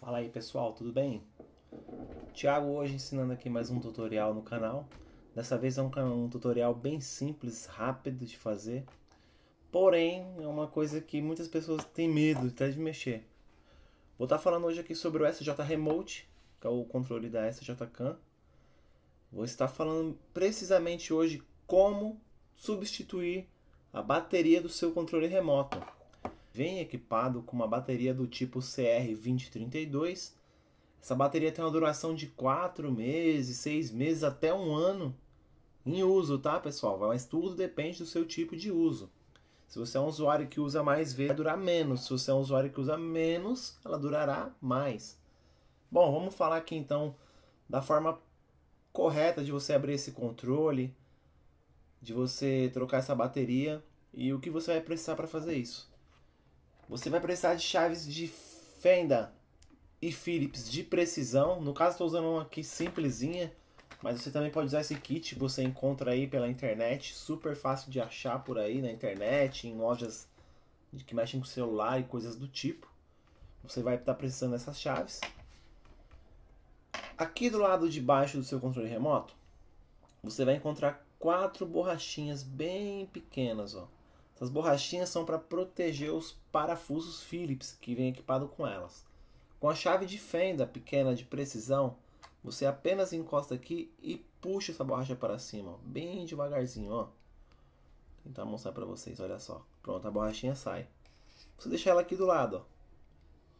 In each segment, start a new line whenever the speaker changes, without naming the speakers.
Fala aí pessoal, tudo bem? Thiago hoje ensinando aqui mais um tutorial no canal. Dessa vez é um, um, tutorial bem simples, rápido de fazer. Porém, é uma coisa que muitas pessoas têm medo até de mexer. Vou estar tá falando hoje aqui sobre o SJ Remote, que é o controle da SJ Cam. Vou estar falando precisamente hoje como substituir a bateria do seu controle remoto vem equipado com uma bateria do tipo CR2032. Essa bateria tem uma duração de 4 meses, 6 meses, até um ano em uso, tá pessoal? Mas tudo depende do seu tipo de uso. Se você é um usuário que usa mais vezes, vai durar menos. Se você é um usuário que usa menos, ela durará mais. Bom, vamos falar aqui então da forma correta de você abrir esse controle, de você trocar essa bateria e o que você vai precisar para fazer isso. Você vai precisar de chaves de fenda e Philips de precisão. No caso, estou usando uma aqui simplesinha, mas você também pode usar esse kit que você encontra aí pela internet. Super fácil de achar por aí na internet, em lojas que mexem com celular e coisas do tipo. Você vai estar tá precisando dessas chaves. Aqui do lado de baixo do seu controle remoto, você vai encontrar quatro borrachinhas bem pequenas, ó. Essas borrachinhas são para proteger os parafusos Phillips que vem equipado com elas. Com a chave de fenda pequena de precisão, você apenas encosta aqui e puxa essa borracha para cima, ó, bem devagarzinho, ó. Vou tentar mostrar para vocês, olha só. Pronto, a borrachinha sai. Você deixa ela aqui do lado, ó.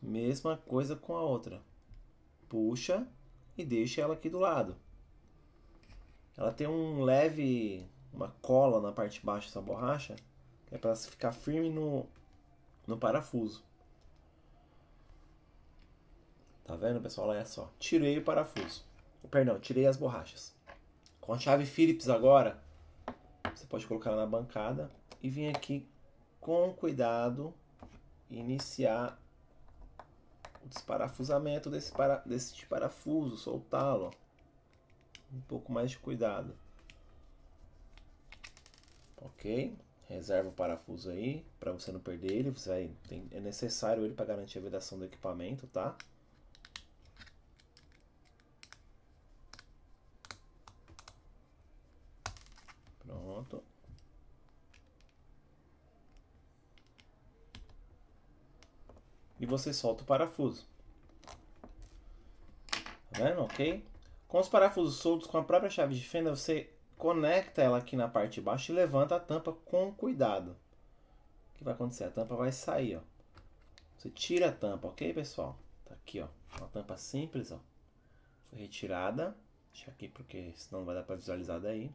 Mesma coisa com a outra. Puxa e deixa ela aqui do lado. Ela tem um leve uma cola na parte de baixo dessa borracha, é para ficar firme no, no parafuso. Tá vendo, pessoal? Olha só. Tirei o parafuso. Perdão, tirei as borrachas. Com a chave Phillips agora, você pode colocar na bancada e vir aqui com cuidado iniciar o desparafusamento desse, para, desse tipo parafuso, soltá-lo. Um pouco mais de cuidado. Ok? reserva o parafuso aí, para você não perder ele, você vai, tem, é necessário ele para garantir a vedação do equipamento, tá? Pronto. E você solta o parafuso. Tá vendo? Ok? Com os parafusos soltos com a própria chave de fenda, você conecta ela aqui na parte de baixo e levanta a tampa com cuidado. O que vai acontecer? A tampa vai sair, ó. Você tira a tampa, ok, pessoal? Tá aqui, ó. Uma tampa simples, ó. Foi retirada. Deixa aqui porque senão não vai dar para visualizar daí.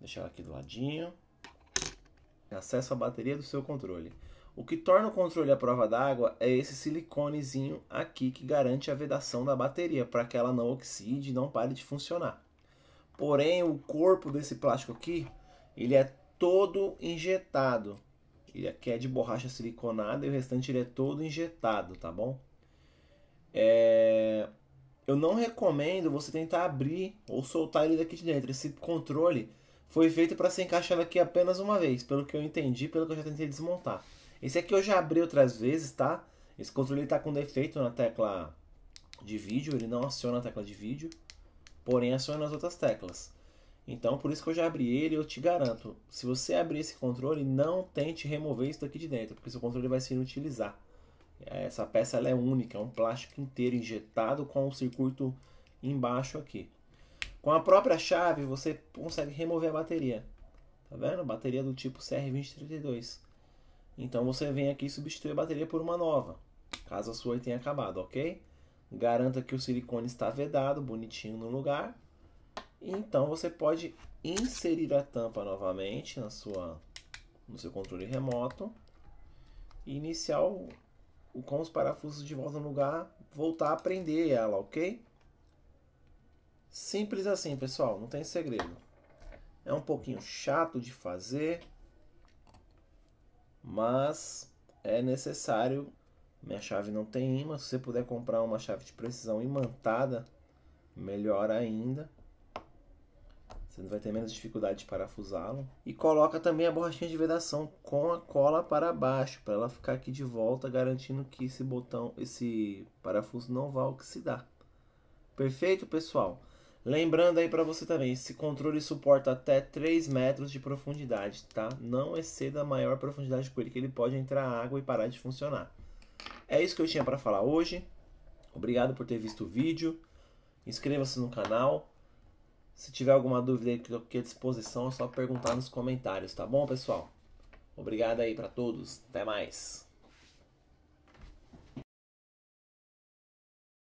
Deixa ela aqui do ladinho. Acesso à bateria do seu controle. O que torna o controle à prova d'água é esse siliconezinho aqui que garante a vedação da bateria para que ela não oxide e não pare de funcionar. Porém, o corpo desse plástico aqui, ele é todo injetado. Ele aqui é de borracha siliconada e o restante ele é todo injetado, tá bom? É... Eu não recomendo você tentar abrir ou soltar ele daqui de dentro. Esse controle foi feito para ser encaixado aqui apenas uma vez, pelo que eu entendi, pelo que eu já tentei desmontar. Esse aqui eu já abri outras vezes, tá? Esse controle está com defeito na tecla de vídeo, ele não aciona a tecla de vídeo porém aciona as outras teclas. Então, por isso que eu já abri ele, eu te garanto, se você abrir esse controle, não tente remover isso daqui de dentro, porque seu controle vai se inutilizar. Essa peça ela é única, é um plástico inteiro injetado com o um circuito embaixo aqui. Com a própria chave, você consegue remover a bateria. Tá vendo? Bateria do tipo CR2032. Então você vem aqui e substitui a bateria por uma nova, caso a sua tenha acabado, ok? Garanta que o silicone está vedado, bonitinho no lugar. então você pode inserir a tampa novamente na sua, no seu controle remoto. E iniciar o, com os parafusos de volta no lugar, voltar a prender ela, ok? Simples assim, pessoal, não tem segredo. É um pouquinho chato de fazer, mas é necessário minha chave não tem imã. Se você puder comprar uma chave de precisão imantada, melhor ainda. Você não vai ter menos dificuldade de parafusá-lo. E coloca também a borrachinha de vedação com a cola para baixo, para ela ficar aqui de volta, garantindo que esse botão, esse parafuso não vá oxidar. Perfeito, pessoal? Lembrando aí para você também, esse controle suporta até 3 metros de profundidade, tá? Não exceda a maior profundidade com ele, que ele pode entrar água e parar de funcionar. É isso que eu tinha para falar hoje. Obrigado por ter visto o vídeo. Inscreva-se no canal. Se tiver alguma dúvida que estou à é disposição, é só perguntar nos comentários, tá bom, pessoal? Obrigado aí para todos. Até mais.